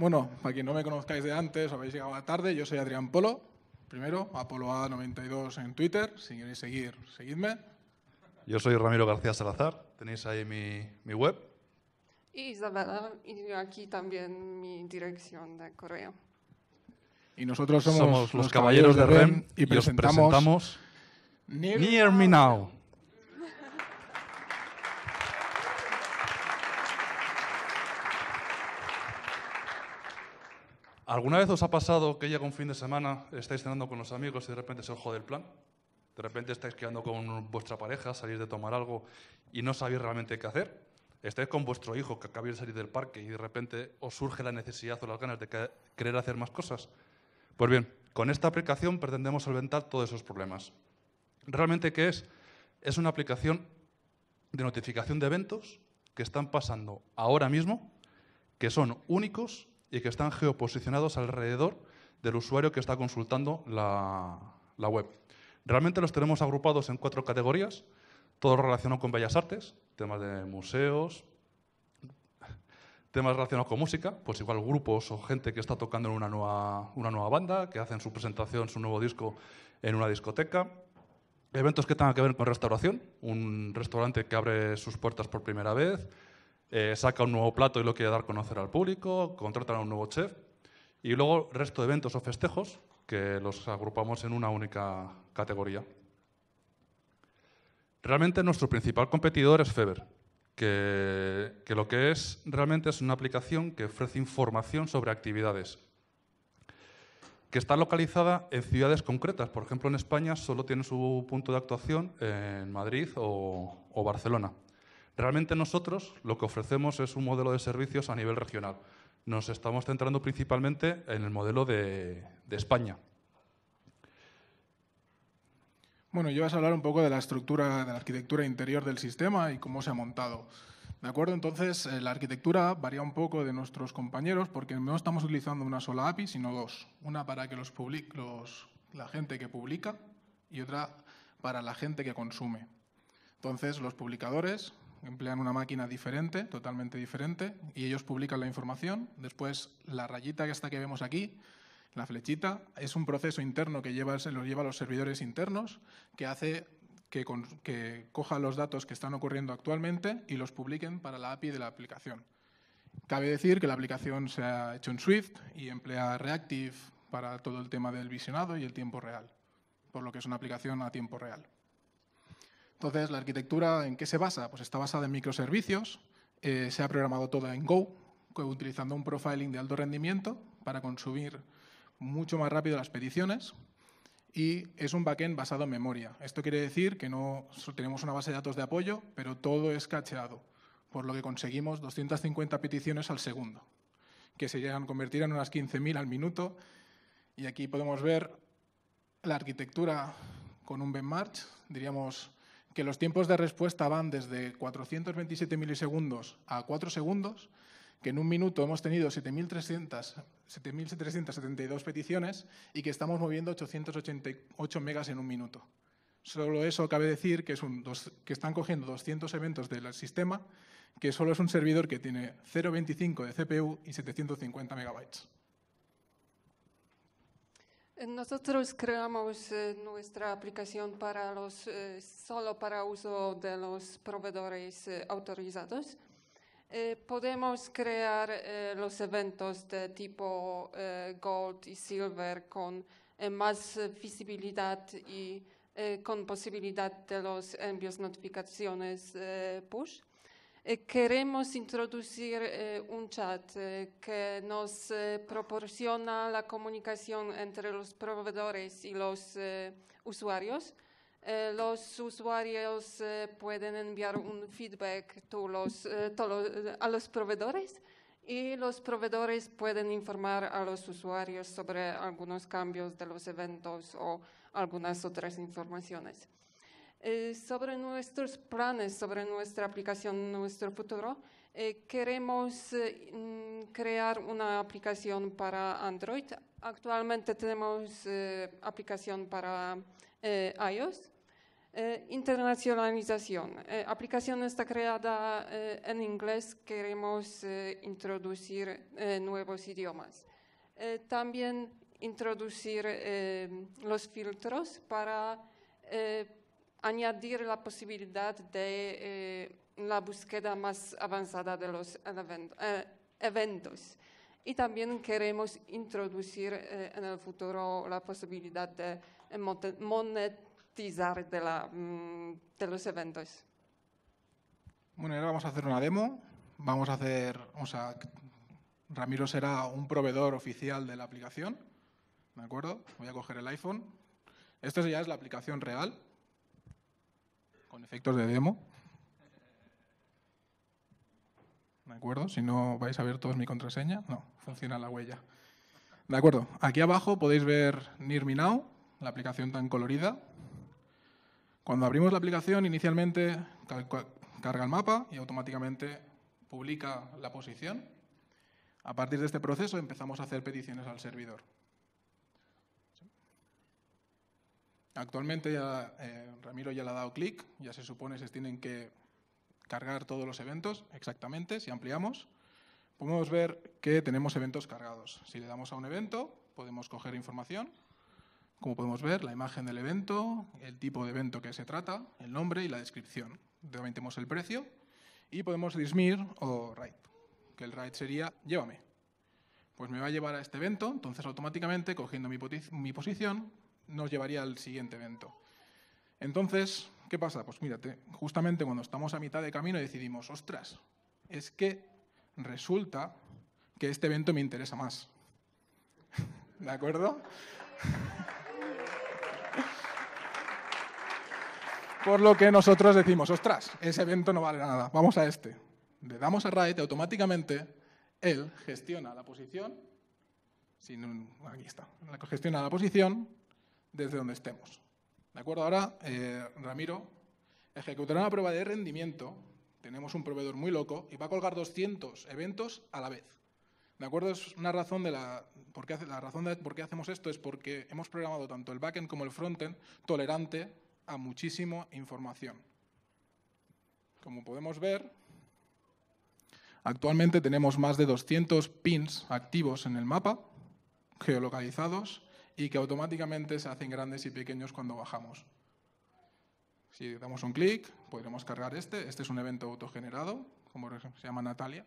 Bueno, para quien no me conozcáis de antes o habéis llegado a tarde, yo soy Adrián Polo, primero, Apolo 92 en Twitter, si queréis seguir, seguidme. Yo soy Ramiro García Salazar, tenéis ahí mi, mi web. Y Isabela, y aquí también mi dirección de correo. Y nosotros somos, los, Caballeros, de, REM, y, presentamos, Near Me Now. ¿Alguna vez os ha pasado que llega un fin de semana, estáis cenando con los amigos y de repente se os jode el plan? De repente estáis quedando con vuestra pareja, salís de tomar algo y no sabéis realmente qué hacer. Estáis con vuestro hijo que acabáis de salir del parque y de repente os surge la necesidad o las ganas de querer hacer más cosas. Pues bien, con esta aplicación pretendemos solventar todos esos problemas. ¿Realmente qué es? Es una aplicación de notificación de eventos que están pasando ahora mismo, que son únicos y que están geoposicionados alrededor del usuario que está consultando la, web. Realmente los tenemos agrupados en cuatro categorías, todo relacionado con bellas artes, temas de museos, temas relacionados con música, pues igual grupos o gente que está tocando en una nueva, una nueva banda, que hacen su presentación, su nuevo disco en una discoteca, eventos que tengan que ver con restauración, un restaurante que abre sus puertas por primera vez, eh, saca un nuevo plato y lo quiere dar a conocer al público, contratan a un nuevo chef y luego el resto de eventos o festejos que los agrupamos en una única categoría. Realmente nuestro principal competidor es Feber, que, lo que es realmente es una aplicación que ofrece información sobre actividades, que está localizada en ciudades concretas. Por ejemplo, en España solo tiene su punto de actuación en Madrid o Barcelona. Realmente nosotros lo que ofrecemos es un modelo de servicios a nivel regional. Nos estamos centrando principalmente en el modelo de, España. Bueno, yo vas a hablar un poco de la estructura, de la arquitectura interior del sistema y cómo se ha montado. ¿De acuerdo? Entonces, eh, la arquitectura varía un poco de nuestros compañeros porque no estamos utilizando una sola API, sino dos. Una para que los, la gente que publica y otra para la gente que consume. Entonces, los publicadores emplean una máquina diferente, totalmente diferente, y ellos publican la información. Después, la rayita que está que vemos aquí, la flechita, es un proceso interno que lleva, lo lleva a los servidores internos, que hace que, que coja los datos que están ocurriendo actualmente y los publiquen para la API de la aplicación. Cabe decir que la aplicación se ha hecho en Swift y emplea Reactive para todo el tema del visionado y el tiempo real, por lo que es una aplicación a tiempo real. Entonces, la arquitectura, ¿en qué se basa? Pues está basada en microservicios, eh, se ha programado todo en Go, utilizando un profiling de alto rendimiento para consumir mucho más rápido las peticiones y es un backend basado en memoria. Esto quiere decir que no tenemos una base de datos de apoyo, pero todo es cacheado, por lo que conseguimos 250 peticiones al segundo, que se llegan a convertir en unas 15.000 al minuto. Y aquí podemos ver la arquitectura con un benchmark, diríamos que los tiempos de respuesta van desde 427 milisegundos a 4 segundos, que en un minuto hemos tenido 7.372 peticiones y que estamos moviendo 888 megas en un minuto. Solo eso cabe decir que, es un que están cogiendo 200 eventos del sistema, que solo es un servidor que tiene 0.25 de CPU y 750 megabytes. Nosotros creamos eh, nuestra aplicación para los, eh, solo para uso de los proveedores eh, autorizados. podemos crear los eventos de tipo gold y silver con más visibilidad y con posibilidad de los envíos notificaciones push. Eh, queremos introducir eh, un chat eh, que nos proporciona la comunicación entre los proveedores y los usuarios. los usuarios pueden enviar un feedback a los proveedores y los proveedores pueden informar a los usuarios sobre algunos cambios de los eventos o algunas otras informaciones. Eh, sobre nuestros planes, sobre nuestra aplicación, nuestro futuro, eh, queremos eh, mm, crear una aplicación para Android. Actualmente tenemos aplicación para iOS. internacionalización. aplicación está creada en inglés. Queremos introducir nuevos idiomas. también introducir los filtros para añadir la posibilidad de eh, la búsqueda más avanzada de los eh, eventos. Y también queremos introducir eh, en el futuro la posibilidad de monetizar de, la, mm, de los eventos. Bueno, ahora vamos a hacer una demo. Vamos a hacer, o sea, Ramiro será un proveedor oficial de la aplicación, ¿de acuerdo? Voy a coger el iPhone. Esto ya es la aplicación real, con efectos de demo. ¿De acuerdo? Si no vais a ver todos mi contraseña, no, funciona la huella. De acuerdo, aquí abajo podéis ver Near Now, la aplicación tan colorida. Cuando abrimos la aplicación, inicialmente carga el mapa y automáticamente publica la posición. A partir de este proceso empezamos a hacer peticiones al servidor. Actualmente eh, Ramiro ya le ha dado clic, ya se supone que se tienen que cargar todos los eventos, exactamente, si ampliamos, podemos ver que tenemos eventos cargados. Si le damos a un evento, podemos coger información, como podemos ver, la imagen del evento, el tipo de evento que se trata, el nombre y la descripción. También tenemos el precio y podemos dismir o write, que el write sería llévame. Pues me va a llevar a este evento, entonces automáticamente, cogiendo mi posición, nos llevaría al siguiente evento. Entonces, ¿qué pasa? Pues mírate, justamente cuando estamos a mitad de camino decidimos, ostras, es que resulta que este evento me interesa más. ¿De acuerdo? Por lo que nosotros decimos, ostras, ese evento no vale nada, vamos a este. Le damos a Raid, automáticamente él gestiona la posición, sin aquí está, gestiona la posición desde donde estemos. ¿De acuerdo? Ahora, eh, Ramiro ejecutará una prueba de rendimiento. Tenemos un proveedor muy loco y va a colgar 200 eventos a la vez. ¿De acuerdo? Es una razón de la, por la razón de por qué hacemos esto es porque hemos programado tanto el backend como el frontend tolerante a muchísima información. Como podemos ver, actualmente tenemos más de 200 pins activos en el mapa, geolocalizados, y que automáticamente se hacen grandes y pequeños cuando bajamos. Si damos un clic, podremos cargar este. Este es un evento autogenerado, como se llama Natalia.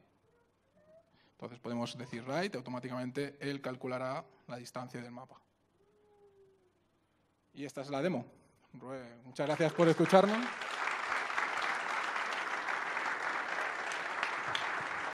Entonces podemos decir right, automáticamente él calculará la distancia del mapa. Y esta es la demo. Muchas gracias por escucharnos.